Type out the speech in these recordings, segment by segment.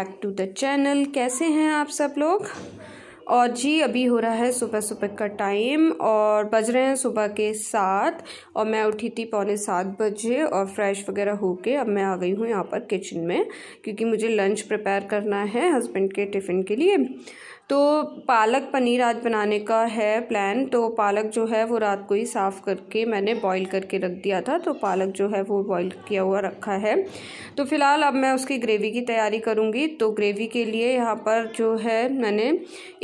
back to the channel कैसे हैं आप सब लोग और जी अभी हो रहा है सुबह सुबह का टाइम और बज रहे हैं सुबह के सात और मैं उठी थी पौने सात बजे और फ्रेश वगैरह होके अब मैं आ गई हूँ यहाँ पर किचन में क्योंकि मुझे लंच प्रिपेयर करना है हस्बैंड के टिफ़िन के लिए तो पालक पनीर आज बनाने का है प्लान तो पालक जो है वो रात को ही साफ़ करके मैंने बॉईल करके रख दिया था तो पालक जो है वो बॉईल किया हुआ रखा है तो फ़िलहाल अब मैं उसकी ग्रेवी की तैयारी करूँगी तो ग्रेवी के लिए यहाँ पर जो है मैंने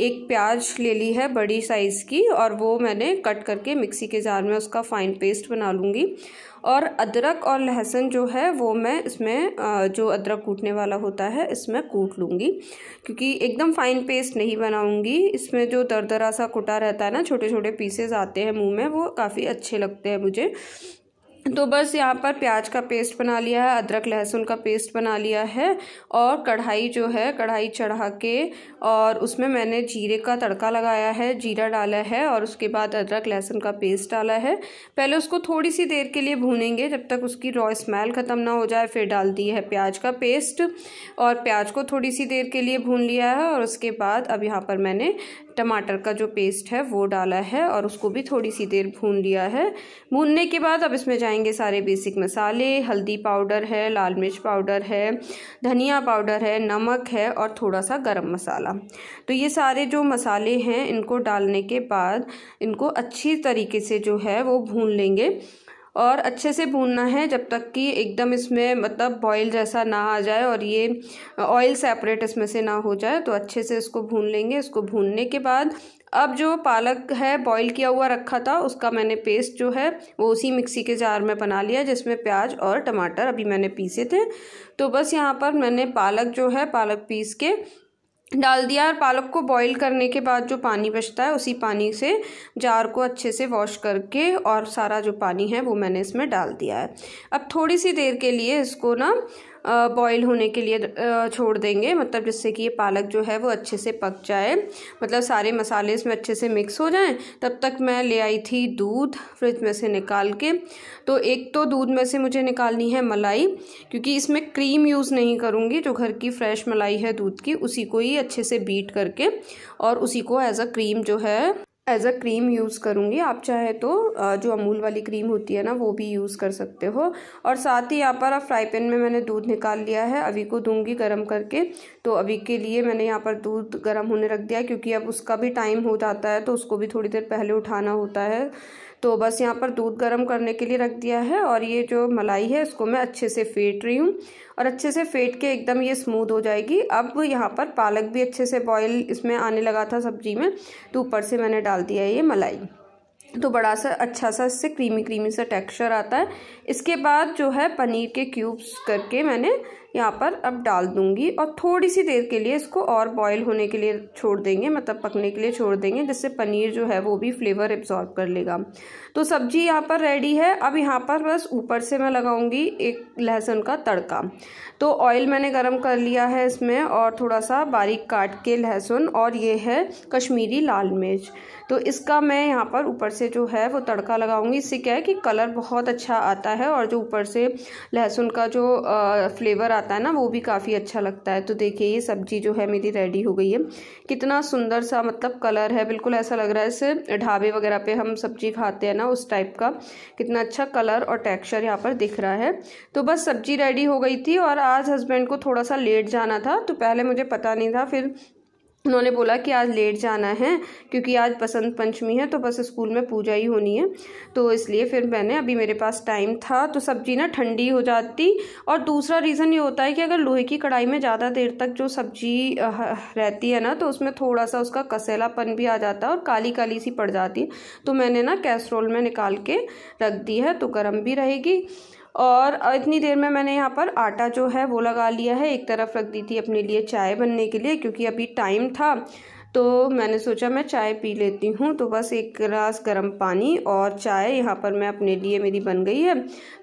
एक प्याज ले ली है बड़ी साइज़ की और वो मैंने कट करके मिक्सी के जार में उसका फ़ाइन पेस्ट बना लूँगी और अदरक और लहसुन जो है वो मैं इसमें जो अदरक कूटने वाला होता है इसमें कूट लूँगी क्योंकि एकदम फाइन पेस्ट नहीं बनाऊँगी इसमें जो दरा सा कुटा रहता है ना छोटे छोटे पीसेज आते हैं मुँह में वो काफ़ी अच्छे लगते हैं मुझे तो बस यहाँ पर प्याज का पेस्ट बना लिया है अदरक लहसुन का पेस्ट बना लिया है और कढ़ाई जो है कढ़ाई चढ़ा के और उसमें मैंने जीरे का तड़का लगाया है जीरा डाला है और उसके बाद अदरक लहसुन का पेस्ट डाला है पहले उसको थोड़ी सी देर के लिए भूनेंगे जब तक उसकी रॉ स्मेल ख़त्म ना हो जाए फिर डाल दी है प्याज का पेस्ट और प्याज को थोड़ी सी देर के लिए भून लिया है और उसके बाद अब यहाँ पर मैंने टमाटर का जो पेस्ट है वो डाला है और उसको भी थोड़ी सी देर भून लिया है भूनने के बाद अब इसमें जाएंगे सारे बेसिक मसाले हल्दी पाउडर है लाल मिर्च पाउडर है धनिया पाउडर है नमक है और थोड़ा सा गरम मसाला तो ये सारे जो मसाले हैं इनको डालने के बाद इनको अच्छी तरीके से जो है वो भून लेंगे और अच्छे से भूनना है जब तक कि एकदम इसमें मतलब बॉयल जैसा ना आ जाए और ये ऑयल सेपरेट इसमें से ना हो जाए तो अच्छे से इसको भून लेंगे इसको भूनने के बाद अब जो पालक है बॉईल किया हुआ रखा था उसका मैंने पेस्ट जो है वो उसी मिक्सी के जार में बना लिया जिसमें प्याज और टमाटर अभी मैंने पीसे थे तो बस यहाँ पर मैंने पालक जो है पालक पीस के डाल दिया और पालक को बॉईल करने के बाद जो पानी बचता है उसी पानी से जार को अच्छे से वॉश करके और सारा जो पानी है वो मैंने इसमें डाल दिया है अब थोड़ी सी देर के लिए इसको ना बॉईल होने के लिए छोड़ देंगे मतलब जिससे कि ये पालक जो है वो अच्छे से पक जाए मतलब सारे मसाले इसमें अच्छे से मिक्स हो जाएं तब तक मैं ले आई थी दूध फ्रिज में से निकाल के तो एक तो दूध में से मुझे निकालनी है मलाई क्योंकि इसमें क्रीम यूज़ नहीं करूँगी जो घर की फ्रेश मलाई है दूध की उसी को ही अच्छे से बीट करके और उसी को एज अ क्रीम जो है एज अ क्रीम यूज़ करूँगी आप चाहे तो जो अमूल वाली क्रीम होती है ना वो भी यूज़ कर सकते हो और साथ ही यहाँ पर अब फ्राई पैन में मैंने दूध निकाल लिया है अभी को दूंगी गर्म करके तो अभी के लिए मैंने यहाँ पर दूध गर्म होने रख दिया क्योंकि अब उसका भी टाइम हो जाता है तो उसको भी थोड़ी देर पहले उठाना होता है तो बस यहाँ पर दूध गर्म करने के लिए रख दिया है और ये जो मलाई है इसको मैं अच्छे से फेंट रही हूँ और अच्छे से फेंट के एकदम ये स्मूद हो जाएगी अब यहाँ पर पालक भी अच्छे से बॉयल इसमें आने लगा था सब्जी में तो ऊपर से मैंने डाल दिया है ये मलाई तो बड़ा सा अच्छा सा इससे क्रीमी क्रीमी सा टेक्सचर आता है इसके बाद जो है पनीर के क्यूब्स करके मैंने यहाँ पर अब डाल दूंगी और थोड़ी सी देर के लिए इसको और बॉयल होने के लिए छोड़ देंगे मतलब पकने के लिए छोड़ देंगे जिससे पनीर जो है वो भी फ्लेवर एब्जॉर्ब कर लेगा तो सब्जी यहाँ पर रेडी है अब यहाँ पर बस ऊपर से मैं लगाऊंगी एक लहसुन का तड़का तो ऑयल मैंने गर्म कर लिया है इसमें और थोड़ा सा बारीक काट के लहसुन और ये है कश्मीरी लाल मिर्च तो इसका मैं यहाँ पर ऊपर से जो है वो तड़का लगाऊंगी इससे क्या है कि कलर बहुत अच्छा आता है और जो ऊपर से लहसुन का जो फ्लेवर आता है ना वो भी काफ़ी अच्छा लगता है तो देखिए ये सब्जी जो है मेरी रेडी हो गई है कितना सुंदर सा मतलब कलर है बिल्कुल ऐसा लग रहा है जैसे ढाबे वगैरह पे हम सब्जी खाते हैं ना उस टाइप का कितना अच्छा कलर और टेक्सचर यहाँ पर दिख रहा है तो बस सब्जी रेडी हो गई थी और आज हस्बैंड को थोड़ा सा लेट जाना था तो पहले मुझे पता नहीं था फिर उन्होंने बोला कि आज लेट जाना है क्योंकि आज बसंत पंचमी है तो बस स्कूल में पूजा ही होनी है तो इसलिए फिर मैंने अभी मेरे पास टाइम था तो सब्जी ना ठंडी हो जाती और दूसरा रीज़न ये होता है कि अगर लोहे की कढ़ाई में ज़्यादा देर तक जो सब्जी रहती है ना तो उसमें थोड़ा सा उसका कसेलापन भी आ जाता है और काली काली सी पड़ जाती है तो मैंने ना कैसरोल में निकाल के रख दी है तो गर्म भी रहेगी और इतनी देर में मैंने यहाँ पर आटा जो है वो लगा लिया है एक तरफ रख दी थी अपने लिए चाय बनने के लिए क्योंकि अभी टाइम था तो मैंने सोचा मैं चाय पी लेती हूँ तो बस एक गिलास गर्म पानी और चाय यहाँ पर मैं अपने लिए मेरी बन गई है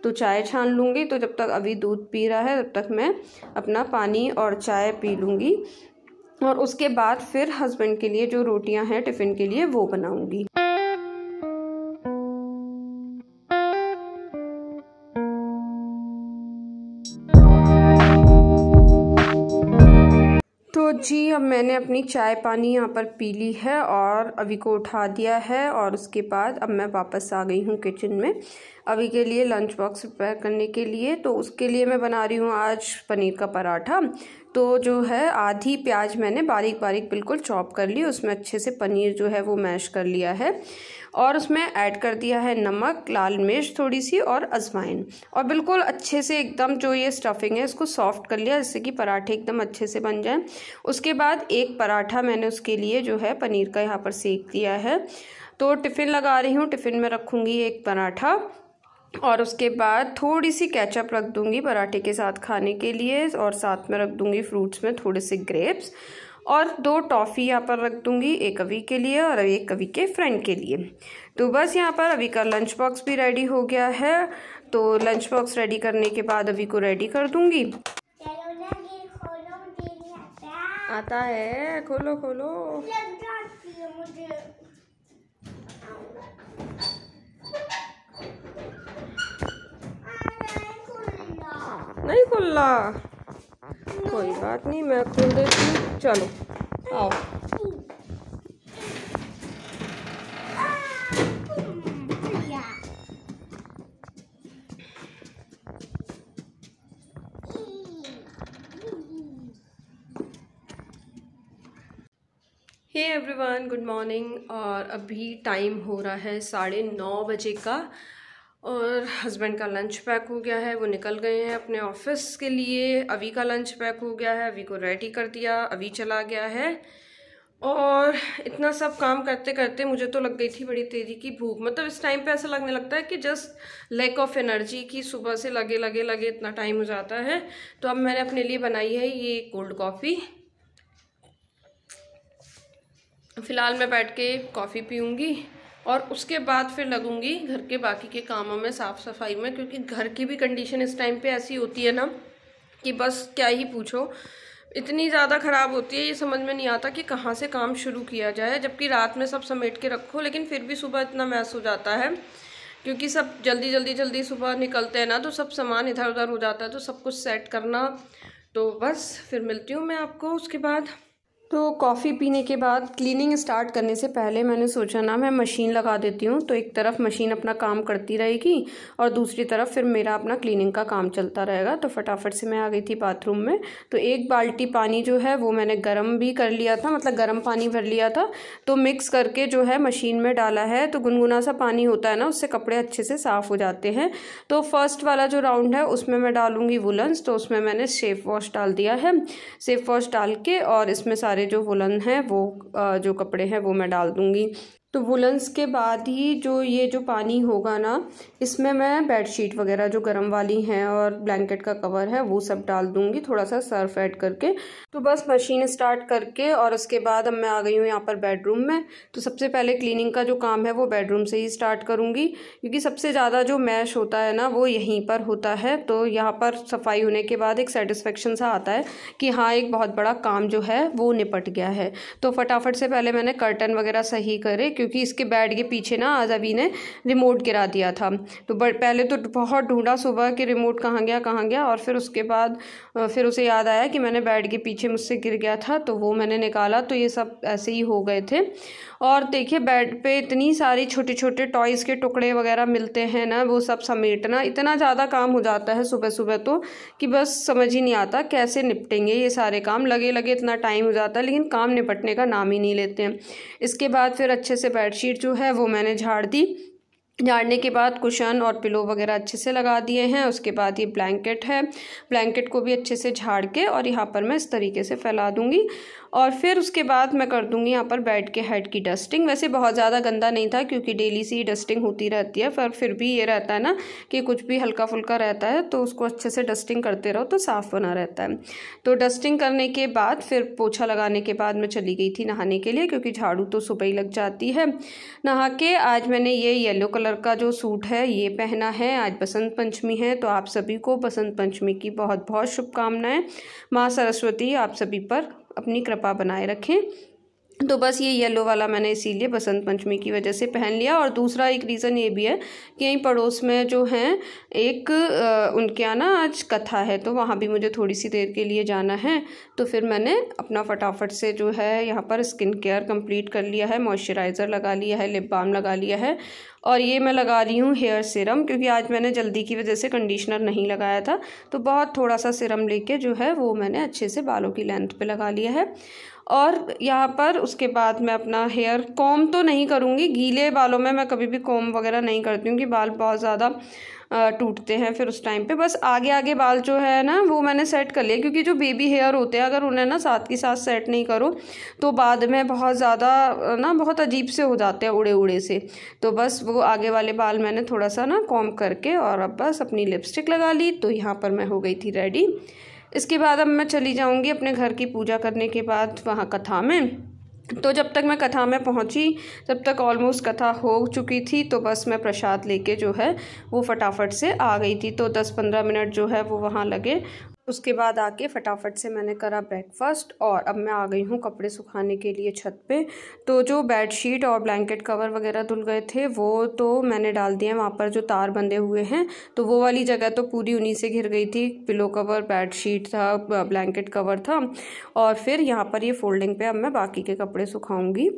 तो चाय छान लूँगी तो जब तक अभी दूध पी रहा है तब तक मैं अपना पानी और चाय पी लूँगी और उसके बाद फिर हस्बैंड के लिए जो रोटियां हैं टिफ़िन के लिए वो बनाऊंगी जी अब मैंने अपनी चाय पानी यहाँ पर पी ली है और अभी को उठा दिया है और उसके बाद अब मैं वापस आ गई हूँ किचन में अभी के लिए लंच बॉक्स प्रिपेयर करने के लिए तो उसके लिए मैं बना रही हूँ आज पनीर का पराठा तो जो है आधी प्याज मैंने बारीक बारीक बिल्कुल चॉप कर ली उसमें अच्छे से पनीर जो है वो मैश कर लिया है और उसमें ऐड कर दिया है नमक लाल मिर्च थोड़ी सी और अजवाइन और बिल्कुल अच्छे से एकदम जो ये स्टफिंग है इसको सॉफ्ट कर लिया जिससे कि पराठे एकदम अच्छे से बन जाएं उसके बाद एक पराठा मैंने उसके लिए जो है पनीर का यहाँ पर सेक दिया है तो टिफ़िन लगा रही हूँ टिफ़िन में रखूँगी एक पराठा और उसके बाद थोड़ी सी कैचअप रख दूँगी पराठे के साथ खाने के लिए और साथ में रख दूंगी फ्रूट्स में थोड़े से ग्रेप्स और दो टॉफ़ी यहाँ पर रख दूँगी एक अवी के लिए और एक कवि के फ्रेंड के लिए तो बस यहाँ पर अभी का लंच बॉक्स भी रेडी हो गया है तो लंच बॉक्स रेडी करने के बाद अभी को रेडी कर दूंगी आता है खोलो खोलो मुझे नहीं खुला कोई बात नहीं मैं खोल देती हूँ चलो आओ हे एवरीवन गुड मॉर्निंग और अभी टाइम हो रहा है साढ़े नौ बजे का और हस्बैंड का लंच पैक हो गया है वो निकल गए हैं अपने ऑफिस के लिए अभी का लंच पैक हो गया है अभी को रेडी कर दिया अभी चला गया है और इतना सब काम करते करते मुझे तो लग गई थी बड़ी तेज़ी की भूख मतलब इस टाइम पे ऐसा लगने लगता है कि जस्ट लैक ऑफ एनर्जी की सुबह से लगे लगे लगे इतना टाइम हो जाता है तो अब मैंने अपने लिए बनाई है ये कोल्ड कॉफ़ी फ़िलहाल मैं बैठ के कॉफ़ी पीऊँगी और उसके बाद फिर लगूँगी घर के बाकी के कामों में साफ़ सफाई में क्योंकि घर की भी कंडीशन इस टाइम पे ऐसी होती है ना कि बस क्या ही पूछो इतनी ज़्यादा ख़राब होती है ये समझ में नहीं आता कि कहाँ से काम शुरू किया जाए जबकि रात में सब समेट के रखो लेकिन फिर भी सुबह इतना मैस हो जाता है क्योंकि सब जल्दी जल्दी जल्दी सुबह निकलते हैं ना तो सब सामान इधर उधर हो जाता है तो सब कुछ सेट करना तो बस फिर मिलती हूँ मैं आपको उसके बाद तो कॉफ़ी पीने के बाद क्लीनिंग स्टार्ट करने से पहले मैंने सोचा ना मैं मशीन लगा देती हूँ तो एक तरफ मशीन अपना काम करती रहेगी और दूसरी तरफ फिर मेरा अपना क्लीनिंग का काम चलता रहेगा तो फटाफट से मैं आ गई थी बाथरूम में तो एक बाल्टी पानी जो है वो मैंने गर्म भी कर लिया था मतलब गर्म पानी भर लिया था तो मिक्स करके जो है मशीन में डाला है तो गुनगुना सा पानी होता है ना उससे कपड़े अच्छे से साफ़ हो जाते हैं तो फर्स्ट वाला जो राउंड है उसमें मैं डालूँगी वुलन्स तो उसमें मैंने सेफ वॉश डाल दिया है सेफ वॉश डाल के और इसमें सारे सारे जो वुलन हैं वो जो कपड़े हैं वो मैं डाल दूँगी तो वुलन्स के बाद ही जो ये जो पानी होगा ना इसमें मैं बेडशीट वगैरह जो गर्म वाली हैं और ब्लैंकेट का कवर है वो सब डाल दूंगी थोड़ा सा सर्फ ऐड करके तो बस मशीन स्टार्ट करके और उसके बाद अब मैं आ गई हूँ यहाँ पर बेडरूम में तो सबसे पहले क्लीनिंग का जो काम है वो बेडरूम से ही स्टार्ट करूँगी क्योंकि सबसे ज़्यादा जो मैश होता है ना वो यहीं पर होता है तो यहाँ पर सफाई होने के बाद एक सेटिस्फेक्शन सा आता है कि हाँ एक बहुत बड़ा काम जो है वो निपट गया है तो फटाफट से पहले मैंने कर्टन वगैरह सही करे क्योंकि इसके बेड के पीछे ना आज अभी ने रिमोट गिरा दिया था तो बट पहले तो बहुत ढूंढा सुबह कि रिमोट कहाँ गया कहाँ गया और फिर उसके बाद फिर उसे याद आया कि मैंने बेड के पीछे मुझसे गिर गया था तो वो मैंने निकाला तो ये सब ऐसे ही हो गए थे और देखिए बेड पे इतनी सारी छोटे छोटे टॉयज़ के टुकड़े वगैरह मिलते हैं ना वो सब समेटना इतना ज़्यादा काम हो जाता है सुबह सुबह तो कि बस समझ ही नहीं आता कैसे निपटेंगे ये सारे काम लगे लगे इतना टाइम हो जाता है लेकिन काम निपटने का नाम ही नहीं लेते हैं इसके बाद फिर अच्छे से बेडशीट जो है वो मैंने झाड़ दी झाड़ने के बाद कुशन और पिलो वगैरह अच्छे से लगा दिए हैं उसके बाद ये ब्लैंकेट है ब्लैंकेट को भी अच्छे से झाड़ के और यहाँ पर मैं इस तरीके से फैला दूँगी और फिर उसके बाद मैं कर दूँगी यहाँ पर बेड के हेड की डस्टिंग वैसे बहुत ज़्यादा गंदा नहीं था क्योंकि डेली सी डस्टिंग होती रहती है पर फिर भी ये रहता है ना कि कुछ भी हल्का फुल्का रहता है तो उसको अच्छे से डस्टिंग करते रहो तो साफ़ बना रहता है तो डस्टिंग करने के बाद फिर पोछा लगाने के बाद मैं चली गई थी नहाने के लिए क्योंकि झाड़ू तो सुबह ही लग जाती है नहा के आज मैंने ये येलो कलर का जो सूट है ये पहना है आज बसंत पंचमी है तो आप सभी को बसंत पंचमी की बहुत बहुत शुभकामनाएँ माँ सरस्वती आप सभी पर अपनी कृपा बनाए रखें तो बस ये येलो वाला मैंने इसीलिए बसंत पंचमी की वजह से पहन लिया और दूसरा एक रीज़न ये भी है कि यहीं पड़ोस में जो हैं एक उनके यहाँ ना आज कथा है तो वहाँ भी मुझे थोड़ी सी देर के लिए जाना है तो फिर मैंने अपना फटाफट से जो है यहाँ पर स्किन केयर कंप्लीट कर लिया है मॉइस्चराइज़र लगा लिया है लिप बाम लगा लिया है और ये मैं लगा रही हूँ हेयर सिरम क्योंकि आज मैंने जल्दी की वजह से कंडीशनर नहीं लगाया था तो बहुत थोड़ा सा सिरम लेके जो है वो मैंने अच्छे से बालों की लेंथ पे लगा लिया है और यहाँ पर उसके बाद मैं अपना हेयर कॉम तो नहीं करूँगी गीले बालों में मैं कभी भी कॉम वगैरह नहीं करती हूँ कि बाल बहुत ज़्यादा टूटते हैं फिर उस टाइम पे बस आगे आगे बाल जो है ना वो मैंने सेट कर लिया क्योंकि जो बेबी हेयर होते हैं अगर उन्हें ना साथ के साथ सेट नहीं करो तो बाद में बहुत ज़्यादा ना बहुत अजीब से हो जाते हैं उड़े उड़े से तो बस वो आगे वाले बाल मैंने थोड़ा सा ना कॉम करके और अब बस अपनी लिपस्टिक लगा ली तो यहाँ पर मैं हो गई थी रेडी इसके बाद अब मैं चली जाऊँगी अपने घर की पूजा करने के बाद वहाँ कथा में तो जब तक मैं कथा में पहुंची तब तक ऑलमोस्ट कथा हो चुकी थी तो बस मैं प्रसाद लेके जो है वो फटाफट से आ गई थी तो दस पंद्रह मिनट जो है वो वहाँ लगे उसके बाद आके फटाफट से मैंने करा ब्रेकफास्ट और अब मैं आ गई हूँ कपड़े सुखाने के लिए छत पे तो जो बेड शीट और ब्लैंकेट कवर वगैरह धुल गए थे वो तो मैंने डाल दिए वहाँ पर जो तार बंधे हुए हैं तो वो वाली जगह तो पूरी उन्हीं से घिर गई थी पिलो कवर बेड शीट था ब्लैंकेट कवर था और फिर यहाँ पर ये फोल्डिंग पर अब मैं बाकी के कपड़े सुखाऊँगी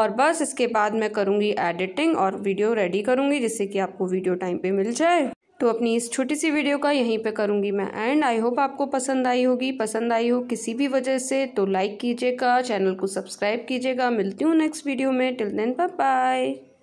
और बस इसके बाद मैं करूँगी एडिटिंग और वीडियो रेडी करूँगी जिससे कि आपको वीडियो टाइम पर मिल जाए तो अपनी इस छोटी सी वीडियो का यहीं पे करूँगी मैं एंड आई होप आपको पसंद आई होगी पसंद आई हो किसी भी वजह से तो लाइक कीजिएगा चैनल को सब्सक्राइब कीजिएगा मिलती हूँ नेक्स्ट वीडियो में टिल देन बाय बाय